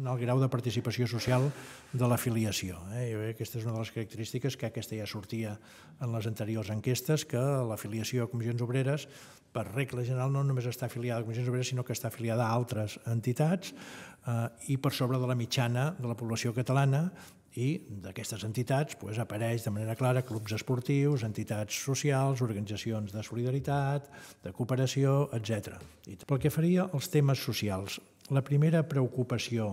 en el grau de participació social de l'afiliació. Eh? Jo que aquesta és una de les característiques que aquesta ja sortia en les anteriors enquestes, que l'afiliació a comissions obreres, per regla general, no només està afiliada a comissions obreres, sinó que està afiliada a altres entitats eh, i per sobre de la mitjana de la població catalana i d'aquestes entitats pues, apareix de manera clara clubs esportius, entitats socials, organitzacions de solidaritat, de cooperació, etc. I pel que faria als temes socials, la primera preocupació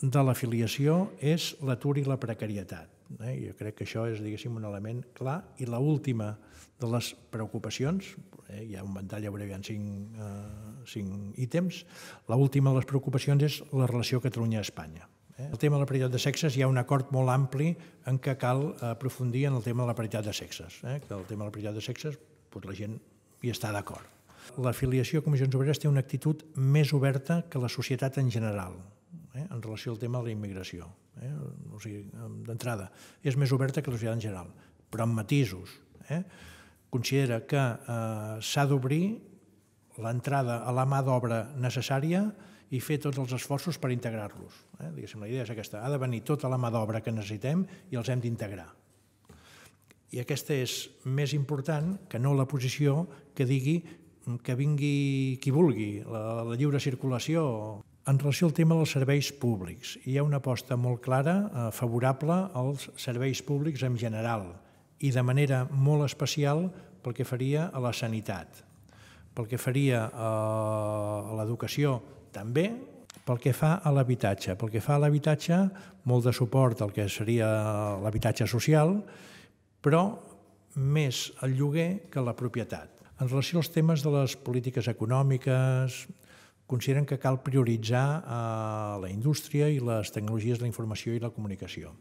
de l'afiliació és l'atur i la precarietat. Eh? Jo crec que això és, diguéssim, un element clar. I l última de les preocupacions, eh? hi ha un ventall, ja hi ha cinc, eh, cinc ítems, l'última de les preocupacions és la relació Catalunya-Espanya. Eh? El tema de la paritat de sexes hi ha un acord molt ampli en què cal eh, aprofundir en el tema de la paritat de sexes, eh? que el tema de la paritat de sexes doncs la gent hi està d'acord. L'afiliació a Comissions Obreres té una actitud més oberta que la societat en general eh? en relació al tema de la immigració. Eh? O sigui, d'entrada, és més oberta que la societat en general, però amb matisos. Eh? Considera que eh, s'ha d'obrir l'entrada a la mà d'obra necessària i fer tots els esforços per integrar-los. Eh? Diguéssim, la idea és aquesta. Ha de venir tota la mà d'obra que necessitem i els hem d'integrar. I aquesta és més important que no la posició que digui mm, que vingui qui vulgui, la, la lliure circulació. En relació al tema dels serveis públics, hi ha una aposta molt clara eh, favorable als serveis públics en general i de manera molt especial pel que faria a la sanitat, pel que faria a, eh, a l'educació també pel que fa a l'habitatge. Pel que fa a l'habitatge, molt de suport al que seria l'habitatge social, però més el lloguer que la propietat. En relació als temes de les polítiques econòmiques, consideren que cal prioritzar a eh, la indústria i les tecnologies de la informació i la comunicació.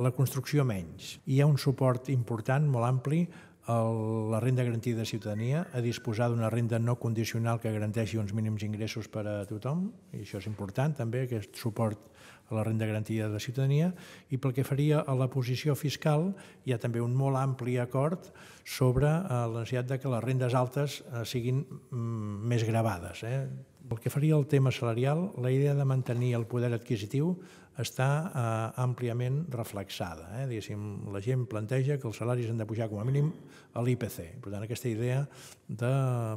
La construcció menys. Hi ha un suport important, molt ampli, la renda garantida de ciutadania a disposar d'una renda no condicional que garanteixi uns mínims ingressos per a tothom, i això és important també, aquest suport a la renda garantida de ciutadania, i pel que faria a la posició fiscal hi ha també un molt ampli acord sobre eh, la necessitat de que les rendes altes eh, siguin mm, més gravades. Eh? Pel que faria el tema salarial, la idea de mantenir el poder adquisitiu està eh, àmpliament reflexada. Eh? Diguéssim, la gent planteja que els salaris han de pujar com a mínim a l'IPC. Per tant, aquesta idea de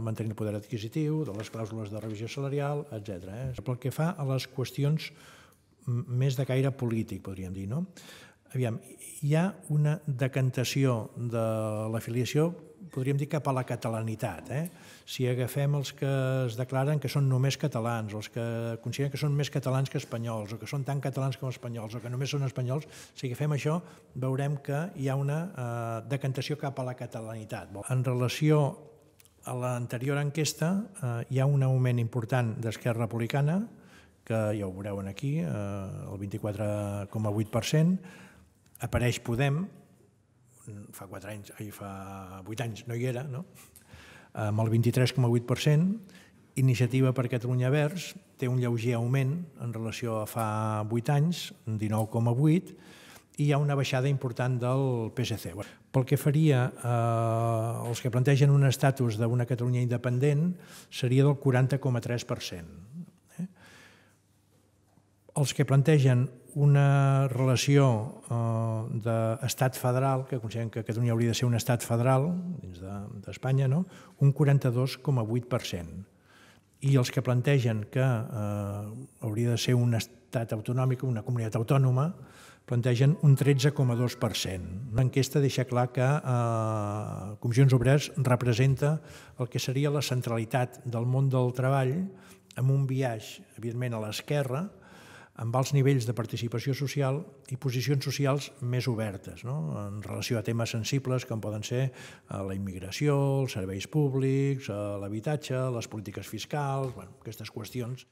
mantenir el poder adquisitiu, de les clàusules de revisió salarial, etc. Eh? Pel que fa a les qüestions més de caire polític, podríem dir, no? aviam, hi ha una decantació de l'afiliació, podríem dir cap a la catalanitat, eh? si agafem els que es declaren que són només catalans, els que consideren que són més catalans que espanyols, o que són tan catalans com espanyols, o que només són espanyols, si agafem això, veurem que hi ha una eh, decantació cap a la catalanitat. En relació a l'anterior enquesta, eh, hi ha un augment important d'Esquerra Republicana, que ja ho veureu aquí, eh, el 24,8%, apareix Podem, fa 4 anys, ai, fa 8 anys no hi era, no? amb el 23,8%, Iniciativa per Catalunya Verds té un lleuger augment en relació a fa 8 anys, 19,8%, i hi ha una baixada important del PSC. Pel que faria eh, els que plantegen un estatus d'una Catalunya independent seria del 40,3%. Eh? Els que plantegen una relació eh, d'estat federal, que considerem que Catalunya hauria de ser un estat federal dins d'Espanya, de, no? un 42,8%. I els que plantegen que eh, hauria de ser un estat autonòmic, una comunitat autònoma, plantegen un 13,2%. L'enquesta deixa clar que eh, Comissions Obreres representa el que seria la centralitat del món del treball amb un viatge, evidentment, a l'esquerra, amb els nivells de participació social i posicions socials més obertes, no? en relació a temes sensibles com poden ser eh, la immigració, els serveis públics, eh, l'habitatge, les polítiques fiscals, bueno, aquestes qüestions.